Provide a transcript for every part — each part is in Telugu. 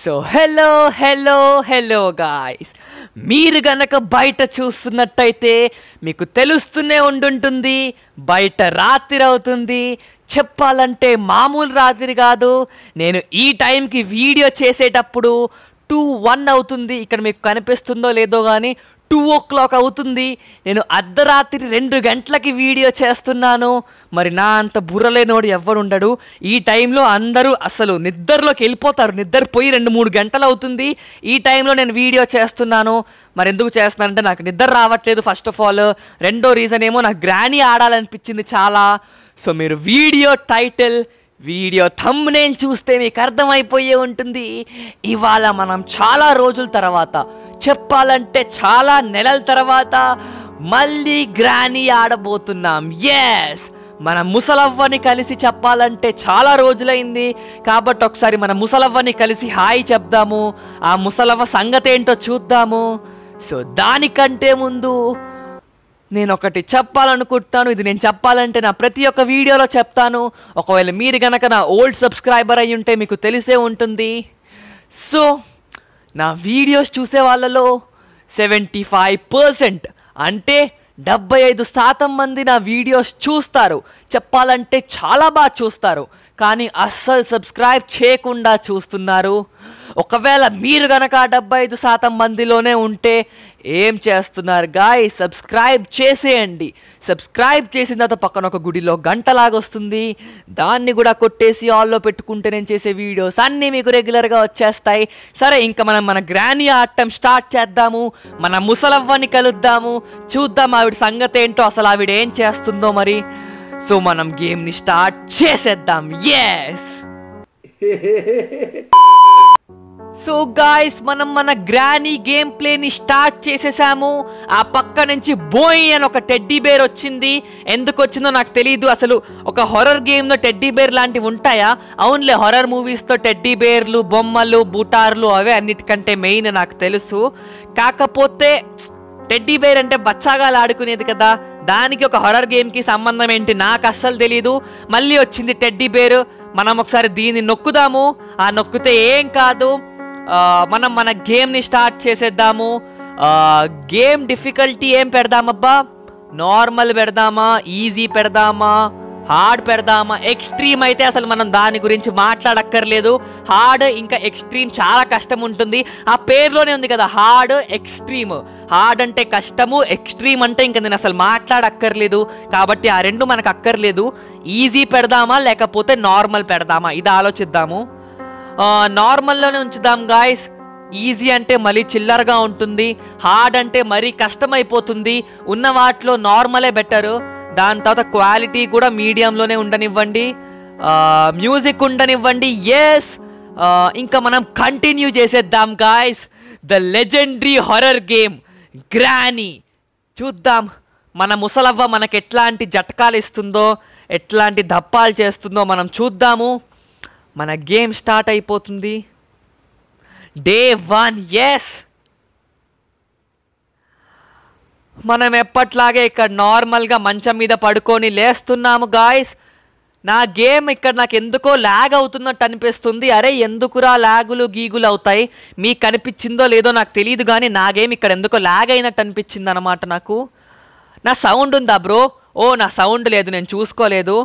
So hello hello hello guys మీరు గనక బయట చూస్తున్నట్టయితే మీకు తెలుస్తూనే ఉండుంటుంది బయట రాత్రి అవుతుంది చెప్పాలంటే మామూలు రాత్రి కాదు నేను ఈ టైంకి వీడియో చేసేటప్పుడు టూ వన్ అవుతుంది ఇక్కడ మీకు కనిపిస్తుందో లేదో కానీ టూ ఓ క్లాక్ అవుతుంది నేను అర్ధరాత్రి రెండు గంటలకి వీడియో చేస్తున్నాను మరి నా అంత బుర్రలేనివాడు ఉండడు ఈ టైంలో అందరూ అసలు నిద్రలోకి వెళ్ళిపోతారు నిద్రపోయి రెండు మూడు గంటలు అవుతుంది ఈ టైంలో నేను వీడియో చేస్తున్నాను మరి ఎందుకు చేస్తున్నానంటే నాకు నిద్ర రావట్లేదు ఫస్ట్ ఆఫ్ ఆల్ రెండో రీజన్ ఏమో నాకు గ్రాని ఆడాలనిపించింది చాలా సో మీరు వీడియో టైటిల్ వీడియో థమ్ నేను చూస్తే మీకు అర్థమైపోయే ఉంటుంది ఇవాళ మనం చాలా రోజుల తర్వాత చెప్పాలంటే చాలా నెలల తర్వాత మళ్ళీ గ్రాని ఆడబోతున్నాం ఎస్ మన ముసలవ్వని కలిసి చెప్పాలంటే చాలా రోజులైంది కాబట్టి ఒకసారి మన ముసలవ్వని కలిసి హాయ్ చెప్దాము ఆ ముసలవ్వ సంగతి ఏంటో చూద్దాము సో దానికంటే ముందు నేను ఒకటి చెప్పాలనుకుంటాను ఇది నేను చెప్పాలంటే నా ప్రతి ఒక్క వీడియోలో చెప్తాను ఒకవేళ మీరు కనుక నా ఓల్డ్ సబ్స్క్రైబర్ అయి ఉంటే మీకు తెలిసే ఉంటుంది సో నా వీడియోస్ చూసే వాళ్ళలో సెవెంటీ ఫైవ్ పర్సెంట్ అంటే డెబ్బై ఐదు శాతం మంది నా వీడియోస్ చూస్తారు చెప్పాలంటే చాలా బాగా చూస్తారు కానీ అస్సలు సబ్స్క్రైబ్ చేయకుండా చూస్తున్నారు ఒకవేళ మీరు గనక డెబ్బై ఐదు శాతం మందిలోనే ఉంటే ఏం చేస్తున్నారు గాయ్ సబ్స్క్రైబ్ చేసేయండి సబ్స్క్రైబ్ చేసిన తర్వాత పక్కన ఒక గుడిలో గంటలాగా వస్తుంది దాన్ని కూడా కొట్టేసి ఆల్లో పెట్టుకుంటే నేను చేసే వీడియోస్ అన్నీ మీకు రెగ్యులర్గా వచ్చేస్తాయి సరే ఇంకా మనం మన గ్రానీ ఆటం స్టార్ట్ చేద్దాము మన ముసలవ్వని కలుద్దాము చూద్దాం ఆవిడ సంగతి ఏంటో అసలు ఆవిడ ఏం చేస్తుందో మరి సో మనం గేమ్ని స్టార్ట్ చేసేద్దాం ఎస్ సో గాయస్ మనం మన గ్రానీ గేమ్ ప్లేని స్టార్ట్ చేసేసాము ఆ పక్క నుంచి బోయ్ అని ఒక టెడ్డీ బేర్ వచ్చింది ఎందుకు వచ్చిందో నాకు తెలియదు అసలు ఒక హొరర్ గేమ్లో టెడ్డీ బేర్ లాంటివి ఉంటాయా అవునులే హొరర్ మూవీస్తో టెడ్డీ బేర్లు బొమ్మలు బూటార్లు అవే అన్నిటికంటే మెయిన్ నాకు తెలుసు కాకపోతే టెడ్డీ బేర్ అంటే బచ్చాగాలు ఆడుకునేది కదా దానికి ఒక హొరర్ గేమ్కి సంబంధం ఏంటి నాకు అస్సలు తెలియదు మళ్ళీ వచ్చింది టెడ్డీ బేర్ మనం ఒకసారి దీన్ని నొక్కుదాము ఆ నొక్కితే ఏం కాదు మనం మన గేమ్ని స్టార్ట్ చేసేద్దాము గేమ్ డిఫికల్టీ ఏం పెడదామబ్బా నార్మల్ పెడదామా ఈజీ పెడదామా హార్డ్ పెడదామా ఎక్స్ట్రీమ్ అయితే అసలు మనం దాని గురించి మాట్లాడక్కర్లేదు హార్డ్ ఇంకా ఎక్స్ట్రీమ్ చాలా కష్టం ఉంటుంది ఆ పేరులోనే ఉంది కదా హార్డ్ ఎక్స్ట్రీమ్ హార్డ్ అంటే కష్టము ఎక్స్ట్రీమ్ అంటే ఇంకా నేను అసలు మాట్లాడక్కర్లేదు కాబట్టి ఆ రెండు మనకు అక్కర్లేదు ఈజీ పెడదామా లేకపోతే నార్మల్ పెడదామా ఇది ఆలోచిద్దాము నార్మల్లోనే ఉంచుదాం గాయస్ ఈజీ అంటే మళ్ళీ చిల్లరగా ఉంటుంది హార్డ్ అంటే మరీ కష్టమైపోతుంది ఉన్న వాటిలో నార్మలే బెటరు దాని తర్వాత క్వాలిటీ కూడా మీడియంలోనే ఉండనివ్వండి మ్యూజిక్ ఉండనివ్వండి ఎస్ ఇంకా మనం కంటిన్యూ చేసేద్దాం guys the legendary horror game Granny చూద్దాం మన ముసలవ్వ మనకు ఎట్లాంటి జటకాలు ఇస్తుందో ఎట్లాంటి దప్పాలు చేస్తుందో మనం చూద్దాము మన గేమ్ స్టార్ట్ అయిపోతుంది డే వన్ ఎస్ మనం ఎప్పట్లాగే ఇక్కడ నార్మల్గా మంచం మీద పడుకొని లేస్తున్నాము గాయస్ నా గేమ్ ఇక్కడ నాకు ఎందుకో ల్యాగ్ అవుతున్నట్టు అనిపిస్తుంది అరే ఎందుకురా ల్యాగులు గీగులు అవుతాయి మీకు కనిపించిందో లేదో నాకు తెలియదు కానీ నా గేమ్ ఇక్కడ ఎందుకో ల్యాగ్ అయినట్టు అనిపించింది అనమాట నాకు నా సౌండ్ ఉందా బ్రో ఓ నా సౌండ్ లేదు నేను చూసుకోలేదు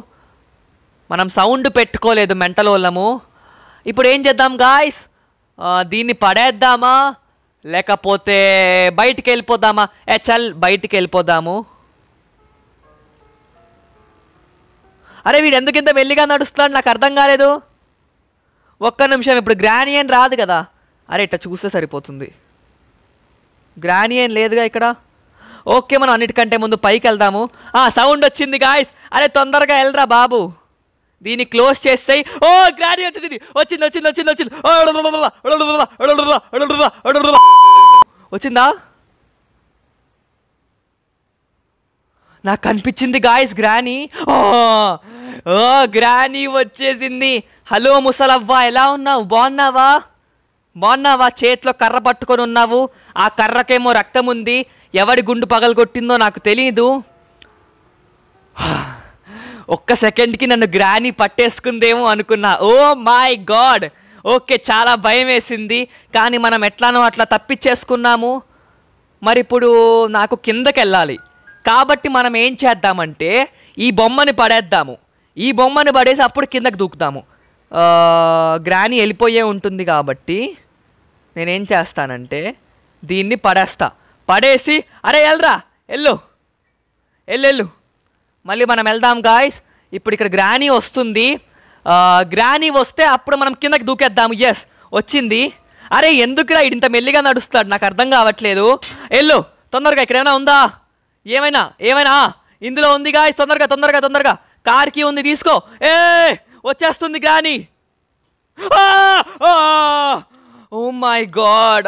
మనం సౌండ్ పెట్టుకోలేదు మెంటల్ వాళ్ళము ఇప్పుడు ఏం చేద్దాం గాయస్ దీన్ని పడేద్దామా లేకపోతే బయటికి వెళ్ళిపోదామా ఏ చల్ బయటికి వెళ్ళిపోదాము అరే వీడు ఇంత మెల్లిగా నడుస్తున్నాడు నాకు అర్థం కాలేదు ఒక్క నిమిషం ఇప్పుడు గ్రానియన్ రాదు కదా అరే ఇట్లా చూస్తే సరిపోతుంది గ్రానియన్ లేదుగా ఇక్కడ ఓకే మనం అన్నిటికంటే ముందు పైకి వెళ్దాము సౌండ్ వచ్చింది గాయస్ అరే తొందరగా వెళ్ళరా బాబు దీన్ని క్లోజ్ చేస్తాయి ఓ గ్రాడీ వచ్చేసింది వచ్చింది వచ్చింది వచ్చింది వచ్చింది వచ్చిందా నాకు కనిపించింది గాయస్ గ్రానీ ఓ గ్రానీ వచ్చేసింది హలో ముసలవ్వ ఎలా ఉన్నావు బాగున్నావా బాగున్నావా చేతిలో కర్ర పట్టుకొని ఉన్నావు ఆ కర్రకేమో రక్తం ఉంది ఎవడి గుండు పగలగొట్టిందో నాకు తెలీదు ఒక్క సెకండ్కి నన్ను గ్రాని పట్టేసుకుందేమో అనుకున్నా ఓ మై గాడ్ ఓకే చాలా భయం వేసింది కానీ మనం ఎట్లానో అట్లా తప్పించేసుకున్నాము మరి ఇప్పుడు నాకు కిందకి వెళ్ళాలి కాబట్టి మనం ఏం చేద్దామంటే ఈ బొమ్మని పడేద్దాము ఈ బొమ్మని పడేసి అప్పుడు కిందకు దూకుతాము గ్రాని వెళ్ళిపోయే ఉంటుంది కాబట్టి నేనేం చేస్తానంటే దీన్ని పడేస్తా పడేసి అరే వెళ్ళరా వెళ్ళు ఎల్లు మళ్ళీ మనం వెళ్దాం గాయస్ ఇప్పుడు ఇక్కడ గ్రానీ వస్తుంది గ్రానీ వస్తే అప్పుడు మనం కిందకి దూకేద్దాము ఎస్ వచ్చింది అరే ఎందుకురా ఇంత మెల్లిగా నడుస్తాడు నాకు అర్థం కావట్లేదు ఎల్లు తొందరగా ఇక్కడ ఏమైనా ఉందా ఏమైనా ఏమైనా ఇందులో ఉంది గాయస్ తొందరగా తొందరగా తొందరగా కార్కి ఉంది తీసుకో ఏ వచ్చేస్తుంది గ్రానీ ఓ మై గాడ్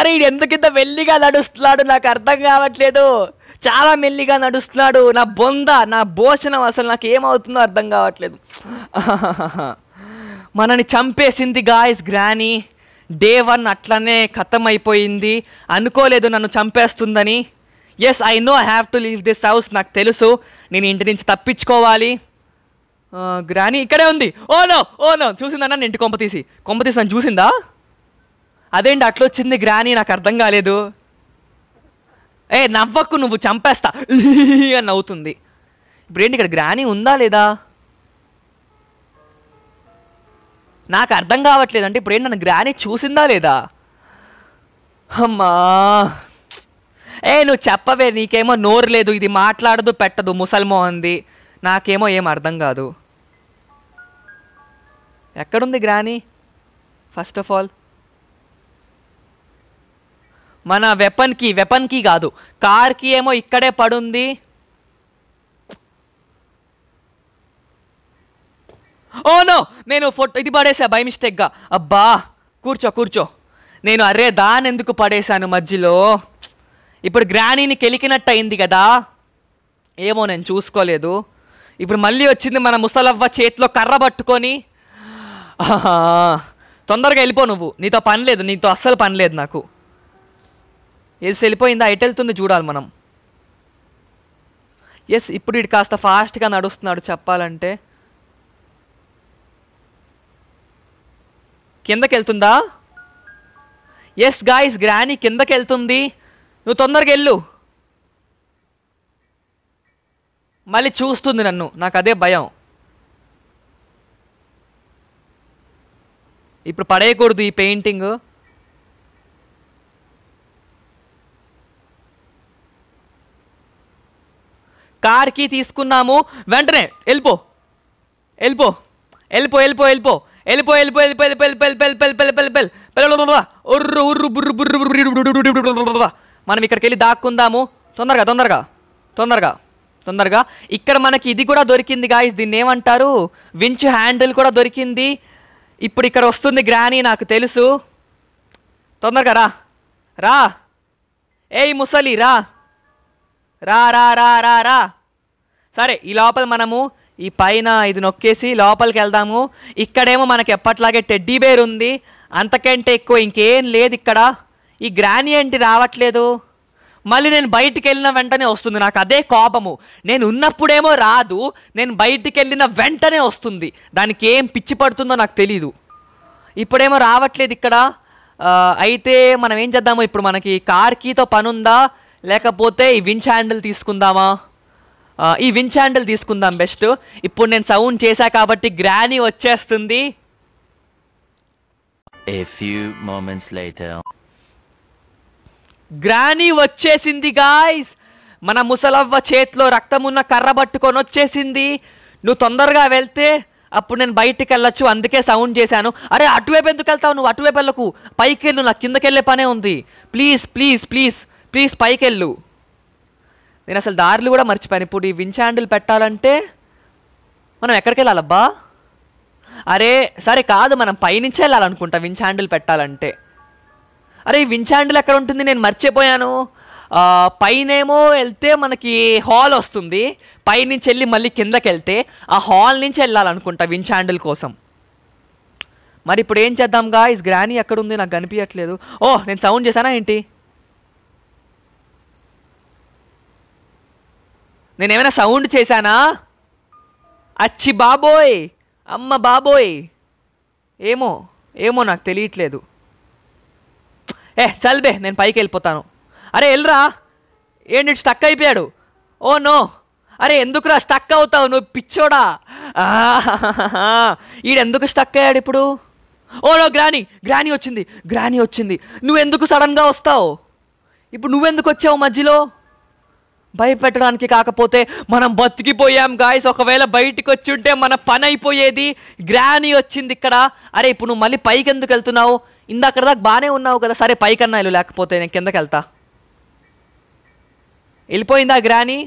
అరే ఇది ఎంత కింద మెల్లిగా నడుస్తున్నాడు నాకు అర్థం కావట్లేదు చాలా మెల్లిగా నడుస్తున్నాడు నా బొంద నా భోషణం అసలు నాకు ఏమవుతుందో అర్థం కావట్లేదు మనని చంపేసింది గాయస్ గ్రానీ డే వన్ అట్లనే అయిపోయింది అనుకోలేదు నన్ను చంపేస్తుందని yes I know have to leave this house నాకు తెలుసు నేను ఇంటి నుంచి తప్పించుకోవాలి గ్రానీ ఇక్కడే ఉంది oh oh no oh oh no చూసిందన్నా ఇంటి కొంప తీసి కొంప తీసి నన్ను చూసిందా అదేంటి అట్లొచ్చింది గ్రాని నాకు అర్థం కాలేదు ఏ నవ్వకు నువ్వు చంపేస్తా అని నవ్వుతుంది ఇప్పుడు ఏంటి ఇక్కడ గ్రాని ఉందా లేదా నాకు అర్థం కావట్లేదు అంటే ఇప్పుడు ఏంటి నన్ను గ్రాని చూసిందా లేదా అమ్మా ఏ నువ్వు చెప్పవే నీకేమో నోరు లేదు ఇది మాట్లాడదు పెట్టదు అంది నాకేమో ఏం అర్థం కాదు ఎక్కడుంది గ్రాని ఫస్ట్ ఆఫ్ ఆల్ మన వెపన్కి వెపన్కి కాదు కార్కి ఏమో ఇక్కడే పడుంది ఓ oh నో నేను ఫోటో ఇది పడేసా బై మిస్టేక్గా అబ్బా కూర్చో కూర్చో నేను అరే దాని ఎందుకు పడేశాను మధ్యలో ఇప్పుడు గ్రానీని కెలికినట్టు అయింది కదా ఏమో నేను చూసుకోలేదు ఇప్పుడు మళ్ళీ వచ్చింది మన ముసలవ్వ చేతిలో కర్ర పట్టుకొని తొందరగా వెళ్ళిపో నువ్వు నీతో పని లేదు నీతో అస్సలు పని లేదు నాకు ఎస్ వెళ్ళిపోయిందా ఎటు వెళ్తుంది చూడాలి మనం ఎస్ ఇప్పుడు ఇటు కాస్త ఫాస్ట్గా నడుస్తున్నాడు చెప్పాలంటే కిందకి వెళ్తుందా ఎస్ గాయస్ గ్రానీ కిందకి వెళ్తుంది నువ్వు తొందరగా వెళ్ళు మళ్ళీ చూస్తుంది నన్ను నాకు అదే భయం ఇప్పుడు పడేయకూడదు ఈ పెయింటింగ్ కి తీసుకున్నాము వెంటనే వెళ్ళిపో వెళ్ళిపో వెళ్ళిపో వెళ్ళిపో వెళ్ళిపో వెళ్ళిపో వెళ్ళిపో వెళ్ళిపో వెళ్ళిపో మనం ఇక్కడికి వెళ్ళి దాక్కుందాము తొందరగా తొందరగా తొందరగా తొందరగా ఇక్కడ మనకి ఇది కూడా దొరికింది గాయస్ దీన్ని ఏమంటారు వించ్ హ్యాండిల్ కూడా దొరికింది ఇప్పుడు ఇక్కడ వస్తుంది గ్రానీ నాకు తెలుసు తొందరగా రా రా ఏయ్ ముసలి రా రా రా రా రా రా సరే ఈ లోపల మనము ఈ పైన ఇది నొక్కేసి లోపలికి వెళ్దాము ఇక్కడేమో మనకి ఎప్పట్లాగే టెడ్డీ బేర్ ఉంది అంతకంటే ఎక్కువ ఇంకేం లేదు ఇక్కడ ఈ గ్రాని ఏంటి రావట్లేదు మళ్ళీ నేను బయటికి వెళ్ళిన వెంటనే వస్తుంది నాకు అదే కోపము నేను ఉన్నప్పుడేమో రాదు నేను బయటికి వెళ్ళిన వెంటనే వస్తుంది దానికి ఏం పిచ్చి పడుతుందో నాకు తెలీదు ఇప్పుడేమో రావట్లేదు ఇక్కడ అయితే మనం ఏం చేద్దాము ఇప్పుడు మనకి కార్ కీతో పనుందా లేకపోతే ఈ వించ్ హ్యాండిల్ తీసుకుందామా ఈ విన్ హ్యాండిల్ తీసుకుందాం బెస్ట్ ఇప్పుడు నేను సౌండ్ చేశా కాబట్టి గ్రానీ వచ్చేస్తుంది గ్రానీ వచ్చేసింది గాయస్ మన ముసలవ్వ చేతిలో రక్తమున్న కర్ర పట్టుకొని వచ్చేసింది నువ్వు తొందరగా వెళ్తే అప్పుడు నేను బయటికి వెళ్ళొచ్చు అందుకే సౌండ్ చేశాను అరే అటువైపు ఎందుకు వెళ్తావు నువ్వు అటువైపు వెళ్ళకు పైకి వెళ్ళు నాకు కిందకెళ్ళే పనే ఉంది ప్లీజ్ ప్లీజ్ ప్లీజ్ ప్లీజ్ పైకి వెళ్ళు నేను అసలు దారులు కూడా మర్చిపోయాను ఇప్పుడు ఈ వించ్ హ్యాండిల్ పెట్టాలంటే మనం ఎక్కడికి వెళ్ళాలబ్బా అరే సరే కాదు మనం పైనుంచి వెళ్ళాలనుకుంటా వించ్ హ్యాండిల్ పెట్టాలంటే అరే ఈ వించ్ హ్యాండిల్ ఎక్కడ ఉంటుంది నేను మర్చిపోయాను పైనేమో వెళ్తే మనకి హాల్ వస్తుంది పైనుంచి వెళ్ళి మళ్ళీ కిందకి వెళ్తే ఆ హాల్ నుంచి వెళ్ళాలనుకుంటా వించ్ హ్యాండిల్ కోసం మరి ఇప్పుడు ఏం చేద్దాం గ్రాని గ్రానీ ఎక్కడుంది నాకు కనిపించట్లేదు ఓ నేను సౌండ్ చేశానా ఏంటి నేనేమైనా సౌండ్ చేశానా అచ్చి బాబోయ్ అమ్మ బాబోయ్ ఏమో ఏమో నాకు తెలియట్లేదు ఏ చల్బే నేను పైకి వెళ్ళిపోతాను అరే వెళ్ళరా ఏంటి స్టక్ అయిపోయాడు ఓ నో అరే ఎందుకురా స్టక్ అవుతావు నువ్వు పిచ్చోడా ఈడెందుకు స్టక్ అయ్యాడు ఇప్పుడు ఓ నో గ్రాని గ్రాని వచ్చింది గ్రాని వచ్చింది నువ్వెందుకు సడన్గా వస్తావు ఇప్పుడు నువ్వెందుకు వచ్చావు మధ్యలో భయపెట్టడానికి కాకపోతే మనం బతికిపోయాం గాయస్ ఒకవేళ బయటికి వచ్చి ఉంటే మన పని అయిపోయేది గ్రాని వచ్చింది ఇక్కడ అరే ఇప్పుడు నువ్వు మళ్ళీ పైకి ఎందుకు వెళ్తున్నావు ఇందాక దాకా బాగానే ఉన్నావు కదా సరే పైకన్నా వెళ్ళు లేకపోతే నేను కిందకి వెళ్తా వెళ్ళిపోయిందా గ్రాని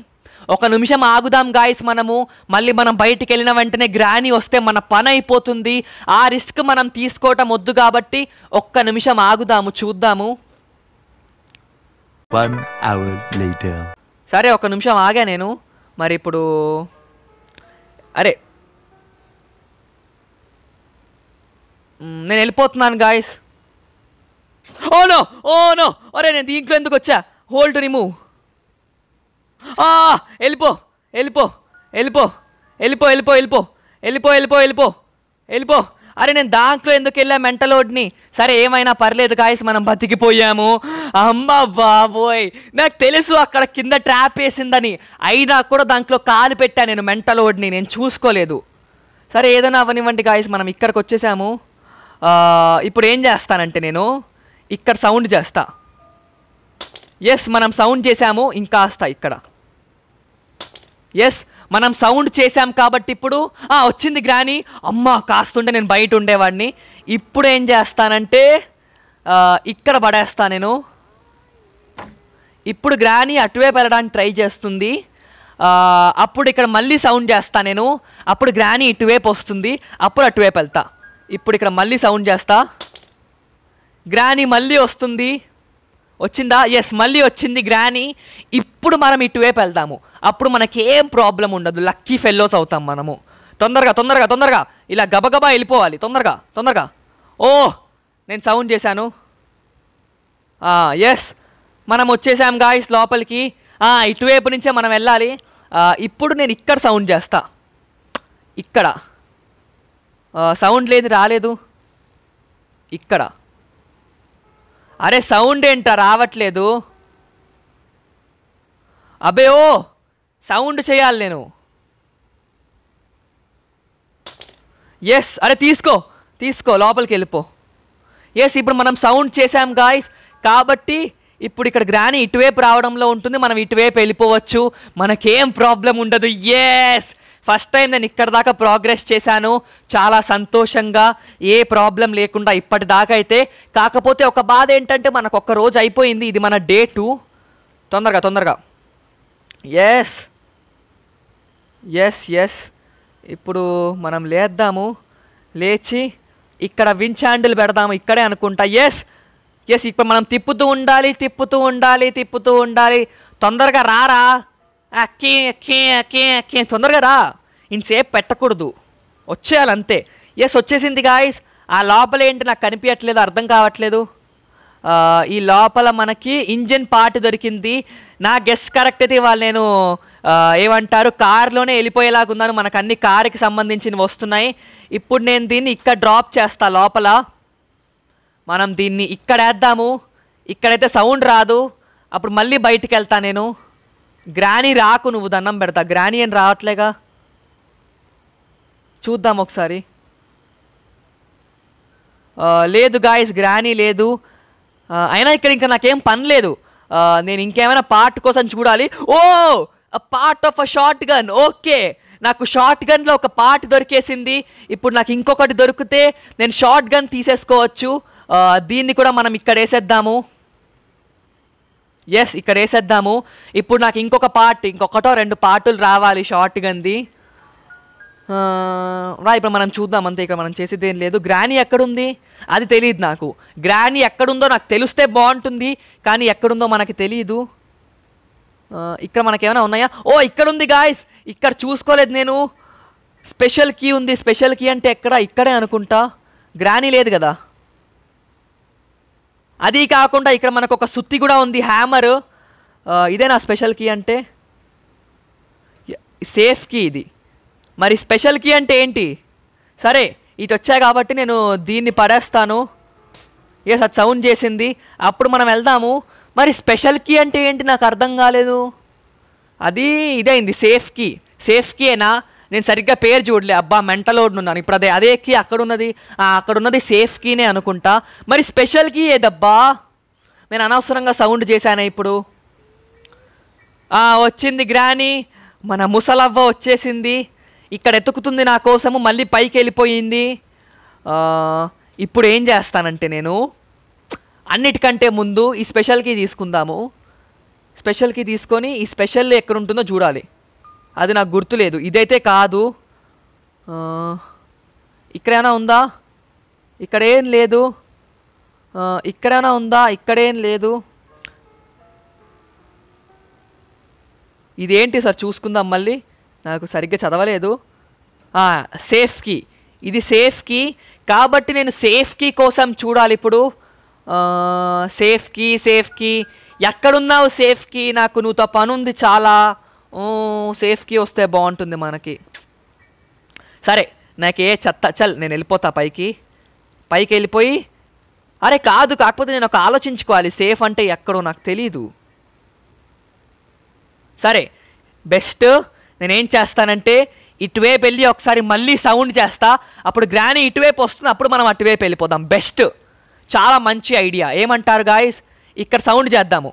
ఒక నిమిషం ఆగుదాం గాయస్ మనము మళ్ళీ మనం బయటికి వెళ్ళిన వెంటనే గ్రాని వస్తే మన పని అయిపోతుంది ఆ రిస్క్ మనం తీసుకోవటం వద్దు కాబట్టి ఒక్క నిమిషం ఆగుదాము చూద్దాము One hour later. సరే ఒక నిమిషం ఆగా నేను మరి ఇప్పుడు అరే నేను వెళ్ళిపోతున్నాను guys oh no oh no అరే నేను దీంట్లో ఎందుకు వచ్చా హోల్డ్ రిమూవ్ వెళ్ళిపో వెళ్ళిపో వెళ్ళిపో వెళ్ళిపో వెళ్ళిపో వెళ్ళిపో వెళ్ళిపో వెళ్ళిపో వెళ్ళిపో వెళ్ళిపో అరే నేను దాంట్లో ఎందుకు వెళ్ళా ఓడ్ని సరే ఏమైనా పర్లేదు గాయస్ మనం బతికిపోయాము అమ్మ బాబోయ్ నాకు తెలుసు అక్కడ కింద ట్రాప్ వేసిందని అయినా కూడా దాంట్లో కాలు పెట్టా నేను ఓడ్ని నేను చూసుకోలేదు సరే ఏదైనా అవనివ్వండి గాయస్ మనం ఇక్కడికి వచ్చేసాము ఇప్పుడు ఏం చేస్తానంటే నేను ఇక్కడ సౌండ్ చేస్తా ఎస్ మనం సౌండ్ చేసాము ఇంకా ఇక్కడ ఎస్ మనం సౌండ్ చేశాం కాబట్టి ఇప్పుడు వచ్చింది గ్రాని అమ్మ కాస్తుంటే నేను బయట ఉండేవాడిని ఇప్పుడు ఏం చేస్తానంటే ఇక్కడ పడేస్తా నేను ఇప్పుడు గ్రాని అటువైపు వెళ్ళడానికి ట్రై చేస్తుంది అప్పుడు ఇక్కడ మళ్ళీ సౌండ్ చేస్తా నేను అప్పుడు గ్రాని ఇటువైపు వస్తుంది అప్పుడు అటువైపు వెళ్తా ఇప్పుడు ఇక్కడ మళ్ళీ సౌండ్ చేస్తా గ్రాని మళ్ళీ వస్తుంది వచ్చిందా ఎస్ మళ్ళీ వచ్చింది గ్రానీ ఇప్పుడు మనం ఇటువైపు వెళ్దాము అప్పుడు మనకేం ప్రాబ్లం ఉండదు లక్కీ ఫెల్లోస్ అవుతాం మనము తొందరగా తొందరగా తొందరగా ఇలా గబగబా వెళ్ళిపోవాలి తొందరగా తొందరగా ఓ నేను సౌండ్ చేశాను ఎస్ మనం వచ్చేసాం గాయస్ లోపలికి ఇటువైపు నుంచే మనం వెళ్ళాలి ఇప్పుడు నేను ఇక్కడ సౌండ్ చేస్తా ఇక్కడ సౌండ్ లేదు రాలేదు ఇక్కడ అరే సౌండ్ ఏంట రావట్లేదు అబే ఓ సౌండ్ చేయాలి నేను ఎస్ అరే తీసుకో తీసుకో లోపలికి వెళ్ళిపో ఎస్ ఇప్పుడు మనం సౌండ్ చేసాం గాయస్ కాబట్టి ఇప్పుడు ఇక్కడ గ్రాని ఇటువైపు రావడంలో ఉంటుంది మనం ఇటువైపు వెళ్ళిపోవచ్చు మనకేం ప్రాబ్లం ఉండదు ఎస్ ఫస్ట్ టైం నేను ఇక్కడ దాకా ప్రోగ్రెస్ చేశాను చాలా సంతోషంగా ఏ ప్రాబ్లం లేకుండా ఇప్పటిదాకా అయితే కాకపోతే ఒక బాధ ఏంటంటే మనకు ఒక రోజు అయిపోయింది ఇది మన డే టూ తొందరగా తొందరగా ఎస్ ఎస్ ఎస్ ఇప్పుడు మనం లేద్దాము లేచి ఇక్కడ వించ్ హ్యాండిల్ పెడదాము ఇక్కడే అనుకుంటా ఎస్ ఎస్ ఇప్పుడు మనం తిప్పుతూ ఉండాలి తిప్పుతూ ఉండాలి తిప్పుతూ ఉండాలి తొందరగా రారా అక్కే అక్కే అక్కే అక్కే తొందరగా రా ఇంతసేపు పెట్టకూడదు వచ్చేయాలంతే ఎస్ వచ్చేసింది గాయస్ ఆ లోపల ఏంటి నాకు కనిపించట్లేదు అర్థం కావట్లేదు ఈ లోపల మనకి ఇంజిన్ పార్ట్ దొరికింది నా గెస్ కరెక్ట్ అయితే ఇవాళ నేను ఏమంటారు కార్లోనే ఉన్నాను మనకు అన్ని కారుకి సంబంధించినవి వస్తున్నాయి ఇప్పుడు నేను దీన్ని ఇక్కడ డ్రాప్ చేస్తా లోపల మనం దీన్ని ఇక్కడ వేద్దాము ఇక్కడైతే సౌండ్ రాదు అప్పుడు మళ్ళీ బయటికి వెళ్తా నేను గ్రానీ రాకు నువ్వు దండం పెడతా గ్రానీ అని రావట్లేగా చూద్దాం ఒకసారి లేదు గాయస్ గ్రానీ లేదు అయినా ఇక్కడ ఇంకా నాకేం పని లేదు నేను ఇంకేమైనా పార్ట్ కోసం చూడాలి oh part of a shotgun okay నాకు షార్ట్ గన్లో ఒక పార్ట్ దొరికేసింది ఇప్పుడు నాకు ఇంకొకటి దొరికితే నేను షార్ట్ గన్ తీసేసుకోవచ్చు దీన్ని కూడా మనం ఇక్కడ వేసేద్దాము ఎస్ ఇక్కడ వేసేద్దాము ఇప్పుడు నాకు ఇంకొక పార్ట్ ఇంకొకటో రెండు పార్టులు రావాలి షార్ట్ గంది రా ఇప్పుడు మనం చూద్దాం అంతే ఇక్కడ మనం చేసేది ఏం లేదు గ్రానీ ఎక్కడుంది అది తెలియదు నాకు గ్రానీ ఎక్కడుందో నాకు తెలిస్తే బాగుంటుంది కానీ ఎక్కడుందో మనకి తెలియదు ఇక్కడ మనకేమైనా ఉన్నాయా ఓ ఇక్కడ ఉంది గాయస్ ఇక్కడ చూసుకోలేదు నేను స్పెషల్ కీ ఉంది స్పెషల్ కీ అంటే ఎక్కడ ఇక్కడే అనుకుంటా గ్రానీ లేదు కదా అది కాకుండా ఇక్కడ మనకు ఒక సుత్తి కూడా ఉంది హ్యామర్ ఇదేనా స్పెషల్ కీ అంటే సేఫ్ కీ ఇది మరి స్పెషల్ కీ అంటే ఏంటి సరే ఇటు వచ్చా కాబట్టి నేను దీన్ని పడేస్తాను ఏ సార్ సౌండ్ చేసింది అప్పుడు మనం వెళ్దాము మరి స్పెషల్ కీ అంటే ఏంటి నాకు అర్థం కాలేదు అది ఇదైంది సేఫ్ కీ సేఫ్ కీనా నేను సరిగ్గా పేరు చూడలే అబ్బా లోడ్ ఉన్నాను ఇప్పుడు అదే అదే కీ అక్కడ అక్కడున్నది సేఫ్ కీనే అనుకుంటా మరి స్పెషల్ కీ ఏదబ్బా నేను అనవసరంగా సౌండ్ చేశాను ఇప్పుడు వచ్చింది గ్రాని మన ముసలవ్వ వచ్చేసింది ఇక్కడ ఎతుకుతుంది నా కోసము మళ్ళీ పైకి వెళ్ళిపోయింది ఇప్పుడు ఏం చేస్తానంటే నేను అన్నిటికంటే ముందు ఈ స్పెషల్కి తీసుకుందాము స్పెషల్కి తీసుకొని ఈ స్పెషల్ ఎక్కడ ఉంటుందో చూడాలి అది నాకు గుర్తులేదు ఇదైతే కాదు ఇక్కడేనా ఉందా ఇక్కడేం లేదు ఇక్కడేనా ఉందా ఇక్కడేం లేదు ఇదేంటి సార్ చూసుకుందాం మళ్ళీ నాకు సరిగ్గా చదవలేదు సేఫ్కి ఇది సేఫ్కి కాబట్టి నేను సేఫ్కి కోసం చూడాలి ఇప్పుడు సేఫ్కి సేఫ్కి ఎక్కడున్నావు సేఫ్కి నాకు నువ్వుతో పనుంది చాలా సేఫ్కి వస్తే బాగుంటుంది మనకి సరే నాకు ఏ చెత్త చల్ నేను వెళ్ళిపోతా పైకి పైకి వెళ్ళిపోయి అరే కాదు కాకపోతే నేను ఒక ఆలోచించుకోవాలి సేఫ్ అంటే ఎక్కడో నాకు తెలీదు సరే బెస్ట్ నేనేం చేస్తానంటే ఇటువైపు వెళ్ళి ఒకసారి మళ్ళీ సౌండ్ చేస్తా అప్పుడు గ్రానీ ఇటువైపు వస్తుంది అప్పుడు మనం అటువైపు వెళ్ళిపోదాం బెస్ట్ చాలా మంచి ఐడియా ఏమంటారు గాయస్ ఇక్కడ సౌండ్ చేద్దాము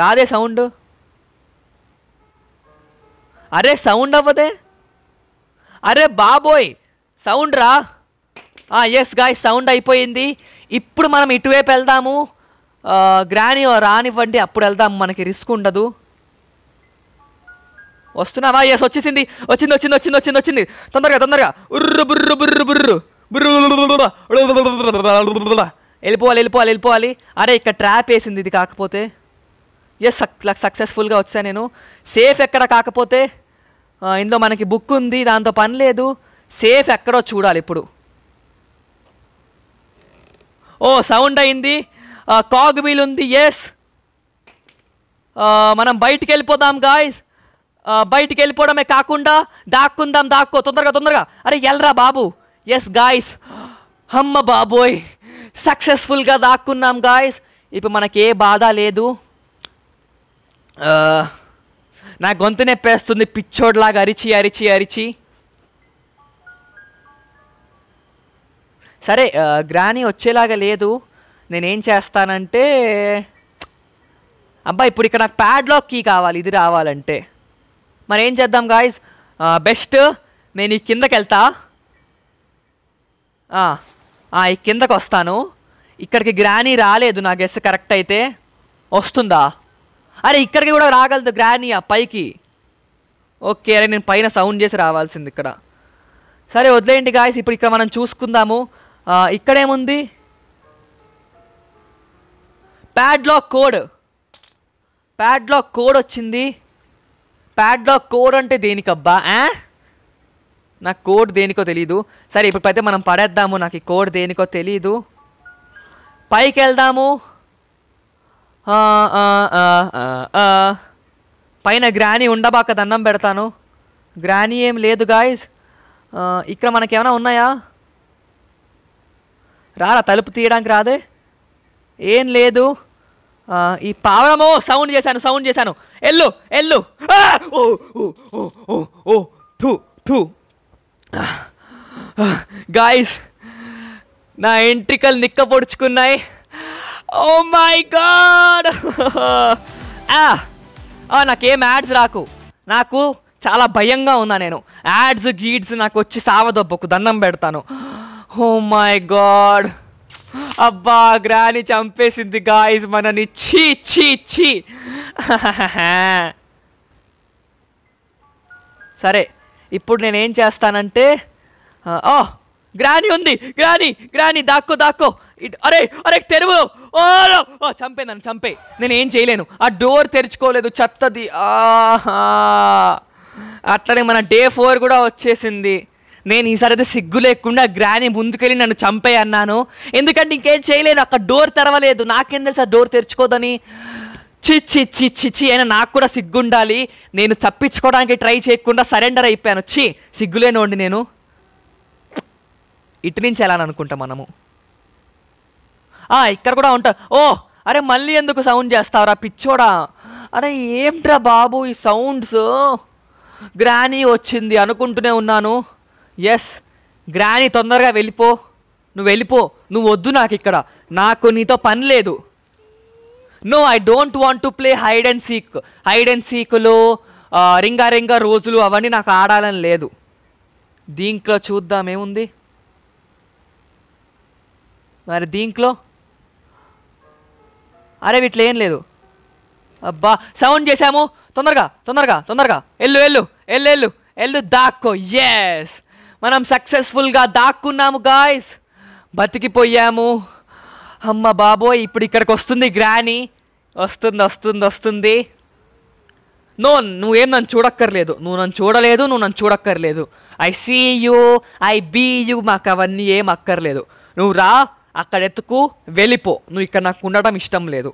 రాదే సౌండ్ అరే సౌండ్ అవ్వదే అరే బాబోయ్ సౌండ్ రా ఎస్ గాయ్ సౌండ్ అయిపోయింది ఇప్పుడు మనం ఇటువైపు వెళ్దాము గ్రాని రానివ్వండి అప్పుడు వెళ్దాం మనకి రిస్క్ ఉండదు వస్తున్నావా ఎస్ వచ్చేసింది వచ్చింది వచ్చింది వచ్చింది వచ్చింది వచ్చింది తొందరగా తొందరగా ఉర్రు బుర్రు బుర్రు బుర్రు బుర్రు వెళ్ళిపోవాలి వెళ్ళిపోవాలి వెళ్ళిపోవాలి అరే ఇక్కడ ట్రాప్ వేసింది ఇది కాకపోతే ఎస్ సక్ సక్సెస్ఫుల్గా వచ్చా నేను సేఫ్ ఎక్కడ కాకపోతే ఇందులో మనకి బుక్ ఉంది దాంతో పని లేదు సేఫ్ ఎక్కడో చూడాలి ఇప్పుడు ఓ సౌండ్ అయింది కాగ్ వీల్ ఉంది ఎస్ మనం బయటికి వెళ్ళిపోదాం గాయస్ బయటికి వెళ్ళిపోవడమే కాకుండా దాక్కుందాం దాక్కో తొందరగా తొందరగా అరే ఎల్రా బాబు ఎస్ గాయస్ హమ్మ బాబోయ్ సక్సెస్ఫుల్గా దాక్కున్నాం గాయస్ ఇప్పుడు మనకి ఏ బాధ లేదు నా గొంతు నెప్పేస్తుంది పిచ్చోడ్లాగా అరిచి అరిచి అరిచి సరే గ్రాని వచ్చేలాగా లేదు నేనేం చేస్తానంటే అబ్బా ఇప్పుడు ఇక్కడ నాకు ప్యాడ్లో కీ కావాలి ఇది రావాలంటే మరి ఏం చేద్దాం గాయస్ బెస్ట్ నేను ఈ కిందకి వెళ్తా ఈ కిందకు వస్తాను ఇక్కడికి గ్రాని రాలేదు నా గెస్ కరెక్ట్ అయితే వస్తుందా అరే ఇక్కడికి కూడా రాగలదు గ్రానియా పైకి ఓకే అరే నేను పైన సౌండ్ చేసి రావాల్సింది ఇక్కడ సరే వదిలేయండి గాయస్ ఇప్పుడు ఇక్కడ మనం చూసుకుందాము ఇక్కడేముంది ప్యాడ్లాక్ కోడ్ ప్యాడ్లాక్ కోడ్ వచ్చింది ప్యాడ్లాక్ కోడ్ అంటే దేనికబ్బా ఆ నాకు కోడ్ దేనికో తెలీదు సరే ఇప్పుడు అయితే మనం పడేద్దాము నాకు ఈ కోడ్ దేనికో తెలీదు పైకి వెళ్దాము పైన గ్రానీ ఉండబాక దండం పెడతాను గ్రానీ ఏం లేదు గాయస్ ఇక్కడ మనకేమైనా ఉన్నాయా రారా తలుపు తీయడానికి రాదే ఏం లేదు ఈ పావడమో సౌండ్ చేశాను సౌండ్ చేశాను ఎల్లు ఎల్లు ఓ ఓ టూ గాయస్ నా ఎంట్రికలు నిక్క పొడుచుకున్నాయి ఓ మై గాడ్ నాకేం యాడ్స్ రాకు నాకు చాలా భయంగా ఉన్నా నేను యాడ్స్ గీడ్స్ నాకు వచ్చి సావదొబ్బకు దండం పెడతాను ఓ మై గాడ్ అబ్బా గ్రాని చంపేసింది గాయస్ మనని చీ చీ చీ సరే ఇప్పుడు నేనేం చేస్తానంటే ఓ గ్రాని ఉంది గ్రాని గ్రాని దాక్కో దాక్కో ఇట్ అరే అరే తెరువు ఓ చంపే నన్ను చంపే నేను ఏం చేయలేను ఆ డోర్ తెరుచుకోలేదు చెత్తది అట్లనే మన డే ఫోర్ కూడా వచ్చేసింది నేను ఈసారి అయితే సిగ్గు లేకుండా గ్రాని ముందుకెళ్ళి నన్ను చంపే అన్నాను ఎందుకంటే ఇంకేం చేయలేదు అక్కడ డోర్ తెరవలేదు నాకేం తెలుసు ఆ డోర్ తెరుచుకోదని చిచ్చి చి అయినా నాకు కూడా సిగ్గుండాలి నేను తప్పించుకోవడానికి ట్రై చేయకుండా సరెండర్ అయిపోయాను చి సిగ్గులేనోండి నేను ఇటు నుంచి వెళ్ళాలనుకుంటా మనము ఇక్కడ కూడా ఉంటా ఓ అరే మళ్ళీ ఎందుకు సౌండ్ చేస్తావురా పిచ్చోడా అరే ఏంట్రా బాబు ఈ సౌండ్స్ గ్రానీ వచ్చింది అనుకుంటూనే ఉన్నాను ఎస్ గ్రానీ తొందరగా వెళ్ళిపో నువ్వు వెళ్ళిపో నువ్వు వద్దు నాకు ఇక్కడ నాకు నీతో పని లేదు no I don't want to play hide and seek hide and సీక్లో రింగారింగ రోజులు అవన్నీ నాకు ఆడాలని లేదు దీంట్లో చూద్దాం ఏముంది మరి దీంట్లో అరే వీటిలో ఏం లేదు అబ్బా సౌండ్ చేశాము తొందరగా తొందరగా తొందరగా ఎల్లు ఎల్లు ఎల్లు ఎల్లు ఎల్లు దాక్కో ఎస్ మనం సక్సెస్ఫుల్గా దాక్కున్నాము గాయస్ బతికిపోయాము అమ్మ బాబోయ్ ఇప్పుడు ఇక్కడికి వస్తుంది గ్రాని వస్తుంది వస్తుంది వస్తుంది నో నువ్వేం నన్ను చూడక్కర్లేదు నువ్వు నన్ను చూడలేదు నువ్వు నన్ను చూడక్కర్లేదు I see you I be you మాకు అవన్నీ ఏం అక్కర్లేదు నువ్వు రా అక్కడ ఎత్తుకు వెళ్ళిపో నువ్వు ఇక్కడ నాకు ఉండడం ఇష్టం లేదు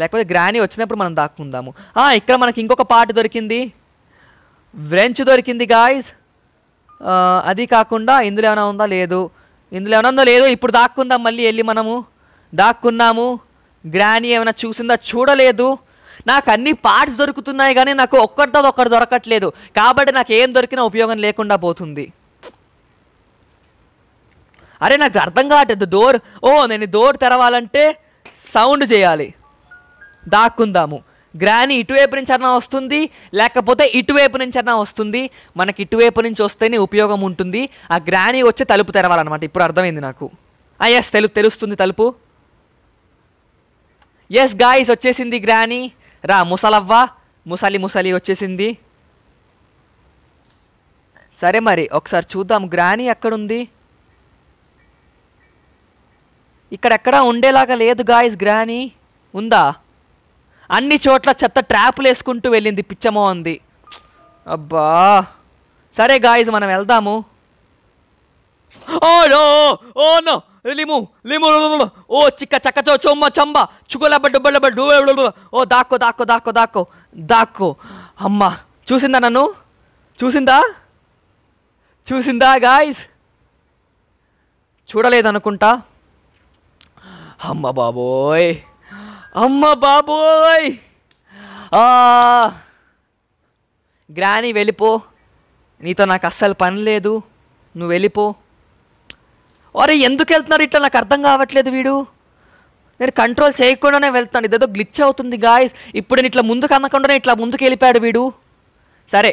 లేకపోతే గ్రానీ వచ్చినప్పుడు మనం దాక్కుందాము ఇక్కడ మనకి ఇంకొక పార్ట్ దొరికింది వ్రెంచ్ దొరికింది గాయస్ అది కాకుండా ఇందులో ఏమైనా ఉందా లేదు ఇందులో ఏమైనా ఉందో లేదు ఇప్పుడు దాక్కుందాం మళ్ళీ వెళ్ళి మనము దాక్కున్నాము గ్రానీ ఏమైనా చూసిందా చూడలేదు నాకు అన్ని పార్ట్స్ దొరుకుతున్నాయి కానీ నాకు ఒక్కరితో ఒక్కటి దొరకట్లేదు కాబట్టి నాకు ఏం దొరికినా ఉపయోగం లేకుండా పోతుంది అరే నాకు అర్థం కావట్లేదు డోర్ ఓ నేను డోర్ తెరవాలంటే సౌండ్ చేయాలి దాక్కుందాము గ్రాని ఇటువైపు నుంచి అన్నా వస్తుంది లేకపోతే ఇటువైపు నుంచి అన్నా వస్తుంది మనకి ఇటువైపు నుంచి వస్తేనే ఉపయోగం ఉంటుంది ఆ గ్రాని వచ్చి తలుపు తెరవాలన్నమాట ఇప్పుడు అర్థమైంది నాకు ఎస్ తెలు తెలుస్తుంది తలుపు ఎస్ గాయస్ వచ్చేసింది గ్రాని రా ముసలవ్వ ముసలి ముసలి వచ్చేసింది సరే మరి ఒకసారి చూద్దాం గ్రాని ఎక్కడుంది ఇక్కడెక్కడా ఉండేలాగా లేదు గాయస్ గ్రాని ఉందా అన్ని చోట్ల చెత్త ట్రాప్లు వేసుకుంటూ వెళ్ళింది పిచ్చమో ఉంది అబ్బా సరే గాయస్ మనం వెళ్దాము ఓ లిము లిము ఓ చిక్క చక్క చో చొమ్మ చంబ చుకులబ్బ డుబ్బలబ్బ ఓ దాక్కో దాక్కో దాక్కో దాక్కో దాక్కో అమ్మ చూసిందా నన్ను చూసిందా చూసిందా గాయస్ చూడలేదనుకుంటా అమ్మ బాబోయ్ అమ్మ బాబోయ్ గ్రాని వెళ్ళిపో నీతో నాకు అస్సలు పని లేదు నువ్వు వెళ్ళిపో అరే ఎందుకు వెళ్తున్నారు ఇట్లా నాకు అర్థం కావట్లేదు వీడు నేను కంట్రోల్ చేయకుండానే వెళ్తాను ఇదేదో గ్లిచ్ అవుతుంది గాయస్ ఇప్పుడు నేను ఇట్లా ముందుకు అనకుండానే ఇట్లా ముందుకు వెళ్ళిపోయాడు వీడు సరే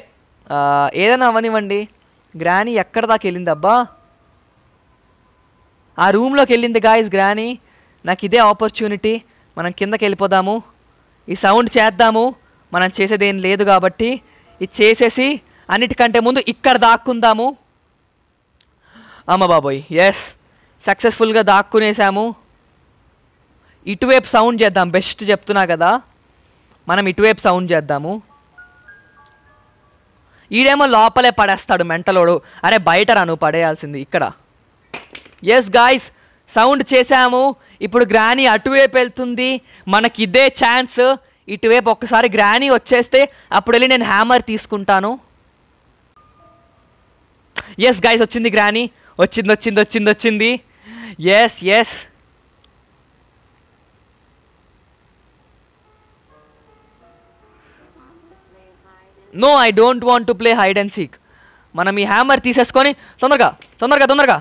ఏదైనా అవనివ్వండి గ్రానీ ఎక్కడ దాకా వెళ్ళిందబ్బా ఆ రూమ్లోకి వెళ్ళింది గాయస్ గ్రానీ నాకు ఇదే ఆపర్చునిటీ మనం కిందకి వెళ్ళిపోదాము ఈ సౌండ్ చేద్దాము మనం చేసేదేం లేదు కాబట్టి ఇది చేసేసి అన్నిటికంటే ముందు ఇక్కడ దాక్కుందాము అమ్మ బాబోయ్ ఎస్ సక్సెస్ఫుల్గా దాక్కునేసాము ఇటువైపు సౌండ్ చేద్దాం బెస్ట్ చెప్తున్నా కదా మనం ఇటువైపు సౌండ్ చేద్దాము ఈడేమో లోపలే పడేస్తాడు మెంటలోడు అరే బయట రాను పడేయాల్సింది ఇక్కడ ఎస్ గాయస్ సౌండ్ చేశాము ఇప్పుడు గ్రాని అటువైపు వెళ్తుంది మనకి ఇదే ఛాన్స్ ఇటువైపు ఒక్కసారి గ్రాని వచ్చేస్తే అప్పుడు వెళ్ళి నేను హ్యామర్ తీసుకుంటాను ఎస్ గైస్ వచ్చింది గ్రాని వచ్చింది వచ్చింది వచ్చింది వచ్చింది yes yes no I don't want to play hide and seek మనం ఈ హ్యామర్ తీసేసుకొని తొందరగా తొందరగా తొందరగా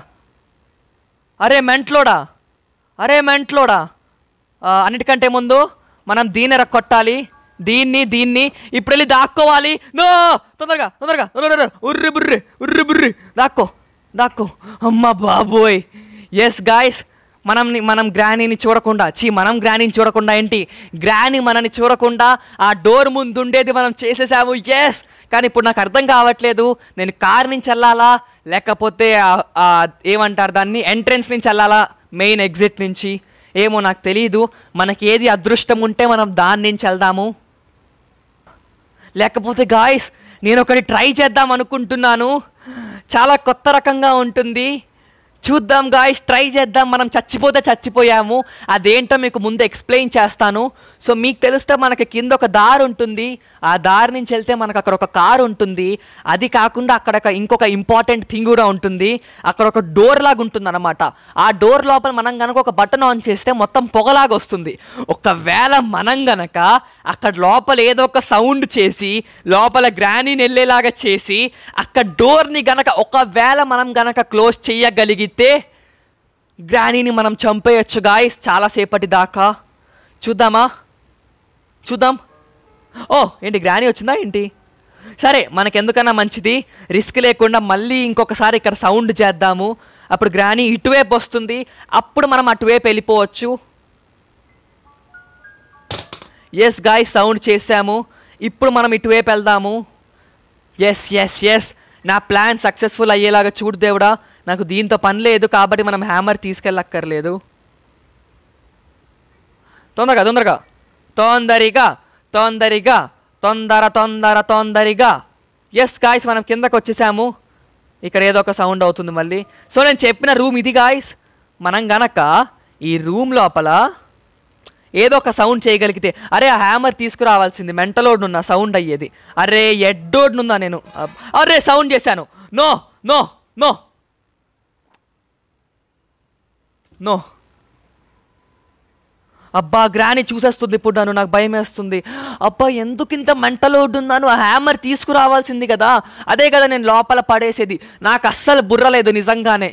అరే మెంట్లోడా అరే మెంట్లోడా అన్నిటికంటే ముందు మనం దీన్ని రక్కొట్టాలి దీన్ని దీన్ని ఇప్పుడు వెళ్ళి దాక్కోవాలి నో తొందరగా తొందరగా ఉర్రి బుర్రి ఉర్రి బుర్రి దాక్కో దాక్కో అమ్మ బాబోయ్ ఎస్ గాయస్ మనం మనం గ్రానీని చూడకుండా చీ మనం గ్రానీని చూడకుండా ఏంటి గ్రానీ మనని చూడకుండా ఆ డోర్ ముందు ఉండేది మనం చేసేసాము ఎస్ కానీ ఇప్పుడు నాకు అర్థం కావట్లేదు నేను కార్ నుంచి వెళ్ళాలా లేకపోతే ఏమంటారు దాన్ని ఎంట్రెన్స్ నుంచి వెళ్ళాలా మెయిన్ ఎగ్జిట్ నుంచి ఏమో నాకు తెలియదు మనకి ఏది అదృష్టం ఉంటే మనం దాని నుంచి వెళ్దాము లేకపోతే గాయస్ నేను ఒకటి ట్రై చేద్దాం అనుకుంటున్నాను చాలా కొత్త రకంగా ఉంటుంది చూద్దాం గాయస్ ట్రై చేద్దాం మనం చచ్చిపోతే చచ్చిపోయాము అదేంటో మీకు ముందు ఎక్స్ప్లెయిన్ చేస్తాను సో మీకు తెలిస్తే మనకి కింద ఒక దారి ఉంటుంది ఆ దారి నుంచి వెళ్తే మనకు అక్కడ ఒక కార్ ఉంటుంది అది కాకుండా అక్కడ ఒక ఇంకొక ఇంపార్టెంట్ థింగ్ కూడా ఉంటుంది అక్కడ ఒక డోర్ లాగా ఉంటుంది అనమాట ఆ డోర్ లోపల మనం కనుక ఒక బటన్ ఆన్ చేస్తే మొత్తం పొగలాగా వస్తుంది ఒకవేళ మనం గనక అక్కడ లోపల ఏదో ఒక సౌండ్ చేసి లోపల గ్రానీని వెళ్ళేలాగా చేసి అక్కడ డోర్ని గనక ఒకవేళ మనం గనక క్లోజ్ చేయగలిగి అయితే గ్రానీని మనం చంపేయచ్చు గాయస్ చాలాసేపటి దాకా చూద్దామా చూద్దాం ఓ ఏంటి గ్రానీ వచ్చిందా ఏంటి సరే మనకెందుకన్నా మంచిది రిస్క్ లేకుండా మళ్ళీ ఇంకొకసారి ఇక్కడ సౌండ్ చేద్దాము అప్పుడు గ్రానీ ఇటువైపు వస్తుంది అప్పుడు మనం అటువైపు వెళ్ళిపోవచ్చు ఎస్ గాయ్ సౌండ్ చేశాము ఇప్పుడు మనం ఇటువైపు వెళ్దాము ఎస్ ఎస్ ఎస్ నా ప్లాన్ సక్సెస్ఫుల్ అయ్యేలాగా చూడు దేవుడా నాకు దీంతో పని లేదు కాబట్టి మనం హ్యామర్ తీసుకెళ్ళక్కర్లేదు తొందరగా తొందరగా తొందరగా తొందరగా తొందర తొందర తొందరగా ఎస్ గాయస్ మనం కిందకు వచ్చేసాము ఇక్కడ ఏదో ఒక సౌండ్ అవుతుంది మళ్ళీ సో నేను చెప్పిన రూమ్ ఇది గాయస్ మనం గనక ఈ రూమ్ లోపల ఏదో ఒక సౌండ్ చేయగలిగితే అరే ఆ హ్యామర్ తీసుకురావాల్సింది మెంటలోడ్నున్న సౌండ్ అయ్యేది అరే ఎడ్డోడ్నున్నా నేను అరే సౌండ్ చేశాను నో నో నో నో అబ్బా గ్రాని చూసేస్తుంది ఇప్పుడు నన్ను నాకు భయం వేస్తుంది అబ్బా ఎందుకింత మంటలో ఉన్నాను ఆ హ్యామర్ తీసుకురావాల్సింది కదా అదే కదా నేను లోపల పడేసేది నాకు అస్సలు బుర్రలేదు నిజంగానే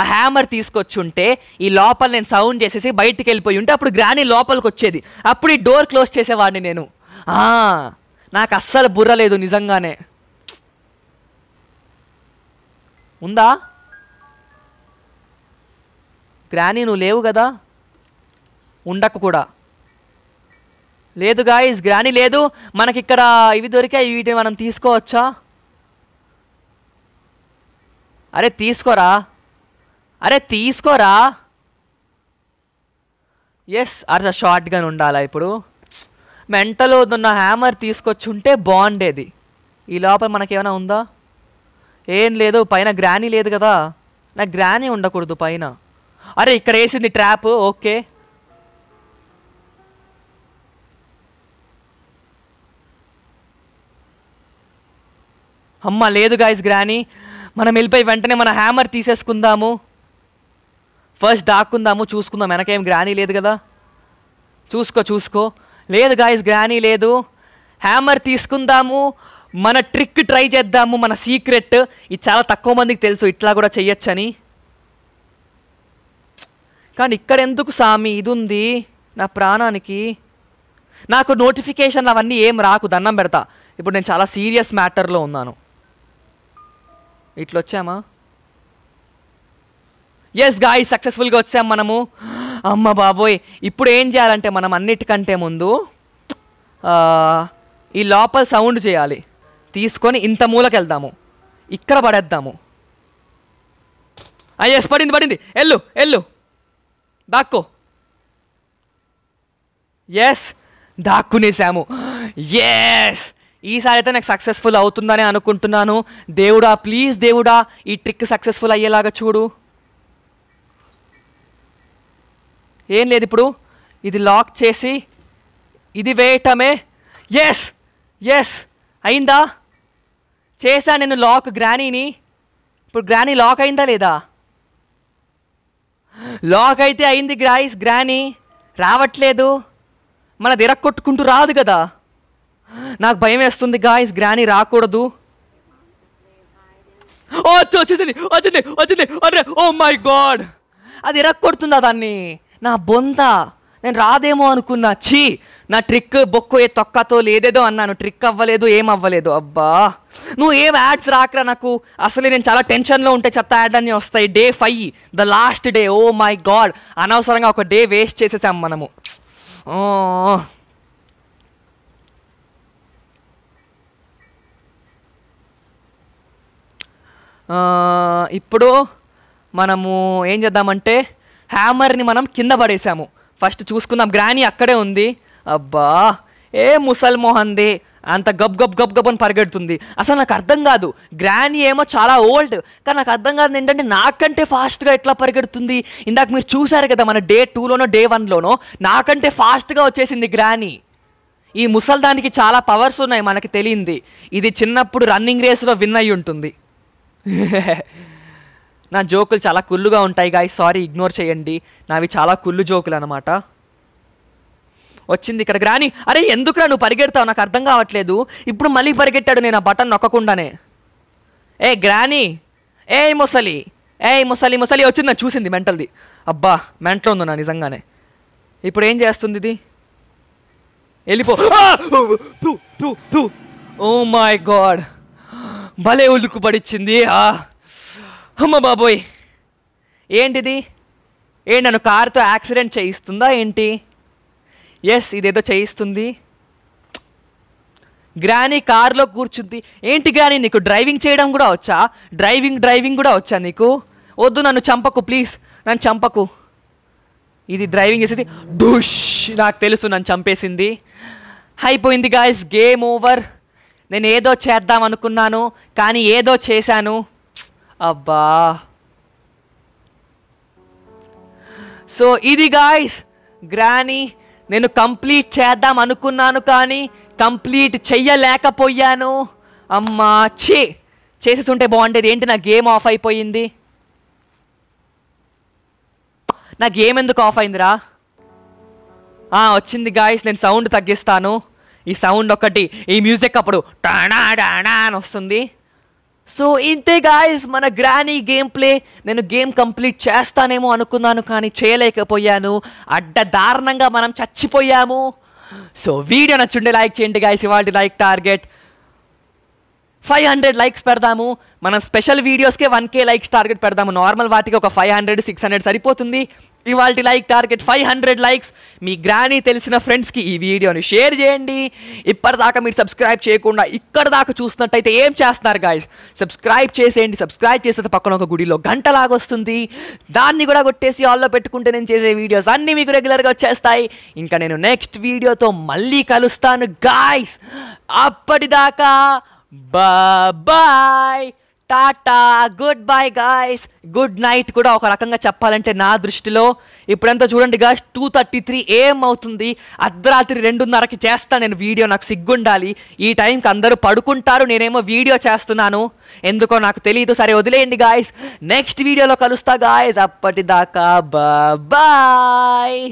ఆ హ్యామర్ తీసుకొచ్చి ఉంటే ఈ లోపల నేను సౌండ్ చేసేసి బయటికి వెళ్ళిపోయి ఉంటే అప్పుడు గ్రాని లోపలికి వచ్చేది అప్పుడు ఈ డోర్ క్లోజ్ చేసేవాడిని నేను నాకు అస్సలు బుర్రలేదు నిజంగానే ఉందా గ్రానీ నువ్వు లేవు కదా ఉండకు కూడా లేదు గాయస్ గ్రానీ లేదు మనకిక్కడ ఇవి దొరికాయి వీటిని మనం తీసుకోవచ్చా అరే తీసుకోరా అరే తీసుకోరా ఎస్ అర్ధ షార్ట్ గన్ ఉండాలా ఇప్పుడు మెంటలో ఉన్న హ్యామర్ తీసుకొచ్చి ఉంటే బాగుండేది ఈ లోపల మనకేమైనా ఉందా ఏం లేదు పైన గ్రానీ లేదు కదా నాకు గ్రానీ ఉండకూడదు పైన అరే ఇక్కడ వేసింది ట్రాప్ ఓకే అమ్మ లేదు గాయస్ గ్రానీ మనం వెళ్ళిపోయి వెంటనే మన హ్యామర్ తీసేసుకుందాము ఫస్ట్ దాక్కుందాము చూసుకుందాం వెనకేం గ్రానీ లేదు కదా చూసుకో చూసుకో లేదు గాయస్ గ్రానీ లేదు హ్యామర్ తీసుకుందాము మన ట్రిక్ ట్రై చేద్దాము మన సీక్రెట్ ఇది చాలా తక్కువ మందికి తెలుసు ఇట్లా కూడా చెయ్యొచ్చని కానీ ఇక్కడ ఎందుకు సామి ఇది ఉంది నా ప్రాణానికి నాకు నోటిఫికేషన్లు అవన్నీ ఏం రాకు దండం పెడతా ఇప్పుడు నేను చాలా సీరియస్ మ్యాటర్లో ఉన్నాను ఇట్లొచ్చామా ఎస్ గాయ్ సక్సెస్ఫుల్గా వచ్చాం మనము అమ్మ బాబోయ్ ఇప్పుడు ఏం చేయాలంటే మనం అన్నిటికంటే ముందు ఈ లోపల సౌండ్ చేయాలి తీసుకొని ఇంత మూలకెళ్దాము ఇక్కడ పడేద్దాము ఎస్ పడింది పడింది ఎల్లు ఎల్లు దాక్కో ఎస్ దాక్కునేసాము ఎస్ ఈసారి అయితే నాకు సక్సెస్ఫుల్ అవుతుందని అనుకుంటున్నాను దేవుడా ప్లీజ్ దేవుడా ఈ ట్రిక్ సక్సెస్ఫుల్ అయ్యేలాగా చూడు ఏం లేదు ఇప్పుడు ఇది లాక్ చేసి ఇది వేయటమే ఎస్ ఎస్ అయిందా చేశా నేను లాక్ గ్రానీని ఇప్పుడు గ్రానీ లాక్ అయిందా లేదా లాక్ అయితే అయింది గ్రాయిస్ గ్రాని రావట్లేదు మన ఇరక్కొట్టుకుంటూ రాదు కదా నాకు భయం వేస్తుంది గాయస్ గ్రాని రాకూడదు వచ్చేసింది వచ్చింది వచ్చింది అరే ఓ మై గాడ్ అది ఇరక్కొడుతుందా దాన్ని నా బొంత నేను రాదేమో అనుకున్నా చీ నా ట్రిక్ బొక్కు ఏ తొక్కతో లేదేదో అన్నాను ట్రిక్ అవ్వలేదు ఏం అవ్వలేదు అబ్బా నువ్వు ఏం యాడ్స్ రాకరా నాకు అసలు నేను చాలా టెన్షన్లో ఉంటే చెత్త యాడ్ అన్నీ వస్తాయి day five the last day oh my god అనవసరంగా ఒక డే వేస్ట్ చేసేసాం మనము ఇప్పుడు మనము ఏం చేద్దామంటే హ్యామర్ని మనం కింద పడేసాము ఫస్ట్ చూసుకుందాం గ్రానీ అక్కడే ఉంది అబ్బా ఏ ముసల్మోహన్ది అంత గబ్ గబ్ గబ్ గబ్ అని పరిగెడుతుంది అసలు నాకు అర్థం కాదు గ్రానీ ఏమో చాలా ఓల్డ్ కానీ నాకు అర్థం కాదు ఏంటంటే నాకంటే ఫాస్ట్గా ఎట్లా పరిగెడుతుంది ఇందాక మీరు చూసారు కదా మన డే టూలోనో డే వన్లోనో నాకంటే ఫాస్ట్గా వచ్చేసింది గ్రానీ ఈ ముసల్దానికి చాలా పవర్స్ ఉన్నాయి మనకి తెలియంది ఇది చిన్నప్పుడు రన్నింగ్ రేస్లో విన్ అయి ఉంటుంది నా జోకులు చాలా కుళ్ళుగా ఉంటాయి గాయ సారీ ఇగ్నోర్ చేయండి నావి చాలా కుళ్ళు జోకులు అనమాట వచ్చింది ఇక్కడికి రాని అరే ఎందుకురా నువ్వు పరిగెడతావు నాకు అర్థం కావట్లేదు ఇప్పుడు మళ్ళీ పరిగెట్టాడు నేను ఆ బటన్ నొక్కకుండానే ఏ గ్రాని ఏ ముసలి ఏ ముసలి ముసలి వచ్చింది చూసింది మెంటల్ది అబ్బా మెంటల్ ఉంది నా నిజంగానే ఇప్పుడు ఏం చేస్తుంది ఇది వెళ్ళిపో ఓ మై గాడ్ భలే ఉలుకు పడిచ్చింది అమ్మ బాబోయ్ ఏంటిది ఏ నన్ను కారుతో యాక్సిడెంట్ చేయిస్తుందా ఏంటి ఎస్ ఇదేదో చేయిస్తుంది గ్రాని కార్లో కూర్చుంది ఏంటి గ్రాని నీకు డ్రైవింగ్ చేయడం కూడా వచ్చా డ్రైవింగ్ డ్రైవింగ్ కూడా వచ్చా నీకు వద్దు నన్ను చంపకు ప్లీజ్ నన్ను చంపకు ఇది డ్రైవింగ్ చేసేది డూష్ నాకు తెలుసు నన్ను చంపేసింది అయిపోయింది గాయస్ గేమ్ ఓవర్ నేను ఏదో చేద్దాం అనుకున్నాను కానీ ఏదో చేశాను అబ్బా సో ఇది గాయస్ గ్రానీ నేను కంప్లీట్ చేద్దాం అనుకున్నాను కానీ కంప్లీట్ చెయ్యలేకపోయాను అమ్మా చే చేసేసి ఉంటే బాగుండేది ఏంటి నా గేమ్ ఆఫ్ అయిపోయింది నా గేమ్ ఎందుకు ఆఫ్ అయిందిరా వచ్చింది గాయస్ నేను సౌండ్ తగ్గిస్తాను ఈ సౌండ్ ఒకటి ఈ మ్యూజిక్ అప్పుడు టానా టాణా అని వస్తుంది సో ఇంతే గాయస్ మన గ్రానీ గేమ్ ప్లే నేను గేమ్ కంప్లీట్ చేస్తానేమో అనుకున్నాను కానీ చేయలేకపోయాను అడ్డదారుణంగా మనం చచ్చిపోయాము సో వీడియో నచ్చుండే లైక్ చేయండి గాయస్ ఇవాళ like target five hundred likes పెడదాము మనం స్పెషల్ వీడియోస్కే వన్ కే లైక్స్ టార్గెట్ పెడదాము నార్మల్ వాటికి ఒక ఫైవ్ హండ్రెడ్ సిక్స్ హండ్రెడ్ సరిపోతుంది ఇవాళ like target five hundred likes మీ గ్రానీ తెలిసిన ఫ్రెండ్స్కి ఈ వీడియోని షేర్ చేయండి ఇప్పటిదాకా మీరు సబ్స్క్రైబ్ చేయకుండా ఇక్కడ దాకా చూసినట్టయితే ఏం చేస్తున్నారు గాయస్ సబ్స్క్రైబ్ చేసేయండి సబ్స్క్రైబ్ చేసేది పక్కన ఒక గుడిలో గంటలాగా వస్తుంది దాన్ని కూడా కొట్టేసి ఆల్లో పెట్టుకుంటే నేను చేసే వీడియోస్ అన్నీ మీకు రెగ్యులర్గా వచ్చేస్తాయి ఇంకా నేను నెక్స్ట్ వీడియోతో మళ్ళీ కలుస్తాను గాయస్ అప్పటిదాకా బాయ్ టాటా good bye guys good night కూడా ఒక రకంగా చెప్పాలంటే నా దృష్టిలో ఇప్పుడంతా చూడండి గాయస్ టూ థర్టీ త్రీ ఏం అవుతుంది అర్ధరాత్రి రెండున్నరకి చేస్తాను నేను వీడియో నాకు సిగ్గుండాలి ఈ టైంకి అందరూ పడుకుంటారు నేనేమో వీడియో చేస్తున్నాను ఎందుకో నాకు తెలియదు సరే వదిలేయండి గాయస్ నెక్స్ట్ వీడియోలో కలుస్తా గాయస్ అప్పటిదాకా బాయ్